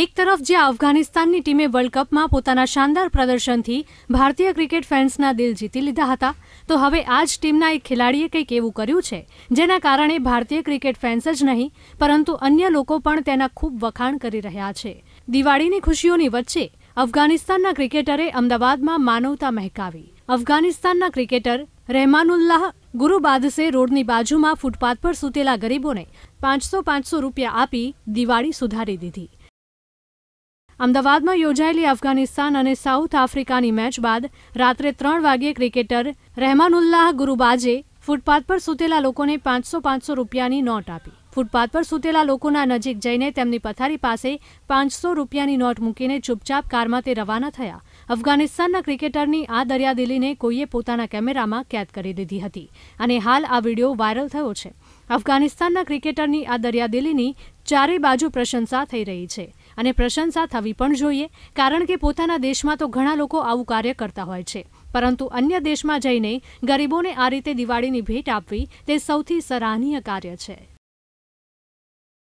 એક તરફ જે અફઘાનિસ્તાનની ટીમે વર્લ્ડ કપમાં પોતાના શાનદાર પ્રદર્શનથી ભારતીય ક્રિકેટ ફેન્સના દિલ જીતી લીધા હતા તો હવે આ જ ટીમના એક ખેલાડીએ કંઈક એવું કર્યું છે જેના કારણે ભારતીય ક્રિકેટ ફેન્સ જ નહીં પરંતુ અન્ય લોકો પણ તેના ખૂબ વખાણ કરી રહ્યા છે દિવાળીની ખુશીઓની વચ્ચે અફઘાનિસ્તાનના ક્રિકેટરે અમદાવાદમાં માનવતા મહેકાવી અફઘાનિસ્તાનના ક્રિકેટર રહેમાનુલ્લાહ ગુરુબાદસે રોડની બાજુમાં ફૂટપાથ પર સૂતેલા ગરીબોને પાંચસો પાંચસો રૂપિયા આપી દિવાળી સુધારી દીધી અમદાવાદમાં યોજાયેલી અફઘાનિસ્તાન અને સાઉથ આફ્રિકાની મેચ બાદ રાત્રે ત્રણ વાગ્યે ક્રિકેટર રહેમાનુલ્લાહ ગુરુબાજે ફૂટપાથ પર સૂતેલા લોકોને પાંચસો પાંચસો રૂપિયાની નોટ આપી ફૂટપાથ પર સૂતેલા લોકોના નજીક જઈને તેમની પથારી પાસે પાંચસો રૂપિયાની નોટ મૂકીને ચૂપચાપ કારમાં તે રવાના થયા અફઘાનિસ્તાનના ક્રિકેટરની આ દરિયાદિલીને કોઈએ પોતાના કેમેરામાં કેદ કરી દીધી હતી અને હાલ આ વિડીયો વાયરલ થયો છે અફઘાનિસ્તાનના ક્રિકેટરની આ દરિયાદિલીની ચારે બાજુ પ્રશંસા થઈ રહી છે અને પ્રશંસા થવી પણ જોઈએ કારણ કે પોતાના દેશમાં તો ઘણા લોકો આવું કાર્ય કરતા હોય છે પરંતુ અન્ય દેશમાં જઈને ગરીબોને આ રીતે દિવાળીની ભેટ આપવી તે સૌથી સરાહનીય કાર્ય છે